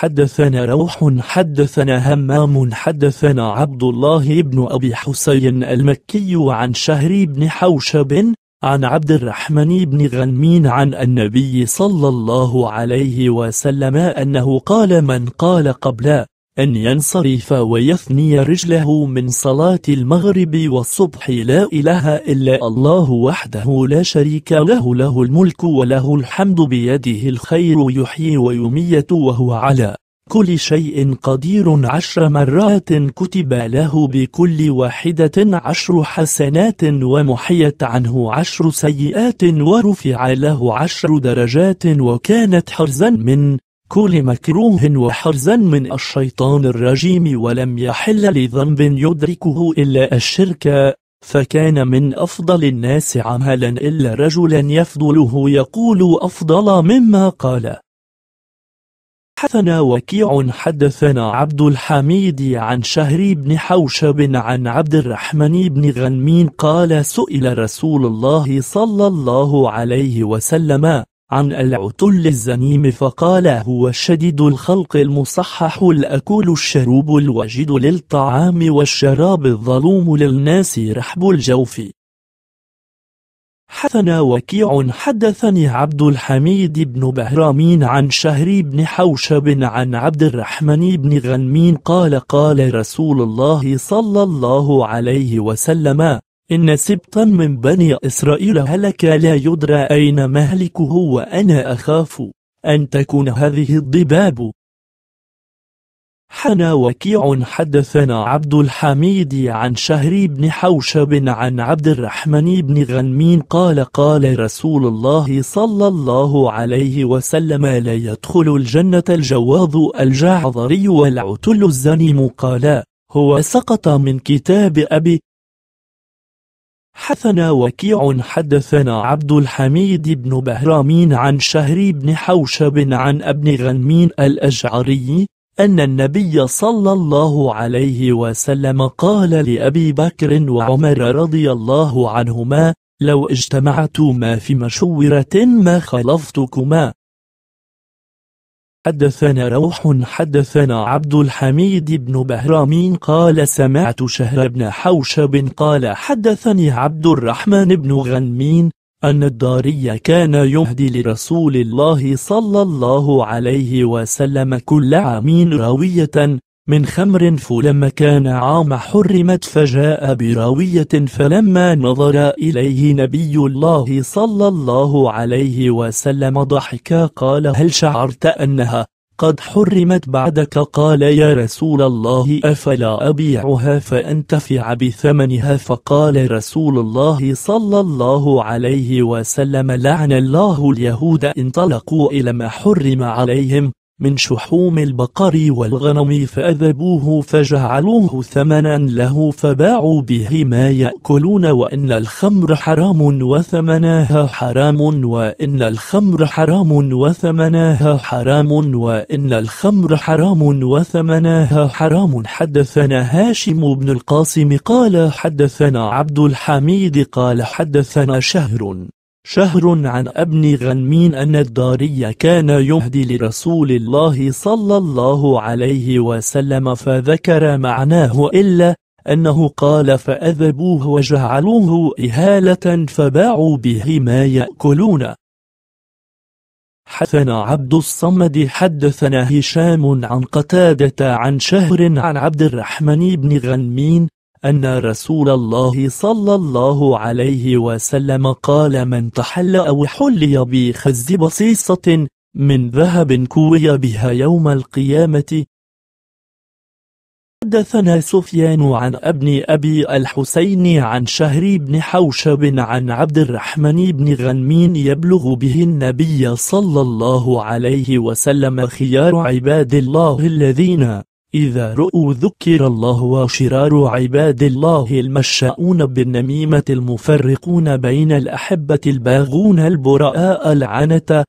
حدثنا روح حدثنا همام حدثنا عبد الله بن أبي حسين المكي عن شهري بن حوشب عن عبد الرحمن بن غنمين عن النبي صلى الله عليه وسلم أنه قال من قال قبل أن ينصرف ويثني رجله من صلاة المغرب والصبح لا إله إلا الله وحده لا شريك له له الملك وله الحمد بيده الخير يحيي ويميت وهو على كل شيء قدير عشر مرات كتب له بكل واحدة عشر حسنات ومحيت عنه عشر سيئات ورفع له عشر درجات وكانت حرزا من كل مكروه وحرزا من الشيطان الرجيم ولم يحل لذنب يدركه إلا الشرك فكان من أفضل الناس عملا إلا رجلا يفضله يقول أفضل مما قال حثنا وكيع حدثنا عبد الحميد عن شهري بن حوشب عن عبد الرحمن بن غنمين قال سئل رسول الله صلى الله عليه وسلم عن العتل الزنيم فقال هو شديد الخلق المصحح الأكل الشروب الوجد للطعام والشراب الظلوم للناس رحب الجوف حثنا وكيع حدثني عبد الحميد بن بهرامين عن شهري بن حوشب عن عبد الرحمن بن غنمين قال قال رسول الله صلى الله عليه وسلم إن سبطا من بني إسرائيل هلك لا يدرى أين مهلكه وأنا أخاف أن تكون هذه الضباب حنا وكيع حدثنا عبد الحميد عن شهري بن حوشب عن عبد الرحمن بن غنمين قال قال رسول الله صلى الله عليه وسلم لا يدخل الجنة الجواظ الجعذري والعتل الزنيم قال هو سقط من كتاب أبي حثنا وكيع حدثنا عبد الحميد بن بهرامين عن شهري بن حوشب عن ابن غنمين الأشعري أن النبي صلى الله عليه وسلم قال لأبي بكر وعمر رضي الله عنهما لو اجتمعتما في مشورة ما خلفتكما حدثنا روح حدثنا عبد الحميد بن بهرامين قال سمعت شهر بن حوشب قال حدثني عبد الرحمن بن غنمين أن الداري كان يهدي لرسول الله صلى الله عليه وسلم كل عامين راوية من خمر فلما كان عام حرمت فجاء براوية فلما نظر إليه نبي الله صلى الله عليه وسلم ضحكا قال هل شعرت أنها قد حرمت بعدك قال يا رسول الله أفلا أبيعها فأنتفع بثمنها فقال رسول الله صلى الله عليه وسلم لعن الله اليهود انطلقوا إلى ما حرم عليهم من شحوم البقر والغنم فأذبوه فجعلوه ثمنا له فباعوا به ما يأكلون وإن الخمر حرام وثمناها حرام وإن الخمر حرام وثمناها حرام وإن الخمر حرام وثمناها حرام حدثنا هاشم بن القاسم قال حدثنا عبد الحميد قال حدثنا شهر شهر عن ابن غنمين أن الداري كان يهدي لرسول الله صلى الله عليه وسلم فذكر معناه إلا أنه قال فأذبوه وجعلوه إهالة فباعوا به ما يأكلون حدثنا عبد الصمد حدثنا هشام عن قتادة عن شهر عن عبد الرحمن بن غنمين أن رسول الله صلى الله عليه وسلم قال من تحل أو حلي بخز بصيصة من ذهب كوي بها يوم القيامة حدثنا سفيان عن ابن أبي الحسين عن شهري بن حوشب عن عبد الرحمن بن غنمين يبلغ به النبي صلى الله عليه وسلم خيار عباد الله الذين إذا رؤوا ذكر الله وشرار عباد الله المشاؤون بالنميمة المفرقون بين الأحبة الباغون البراء العنة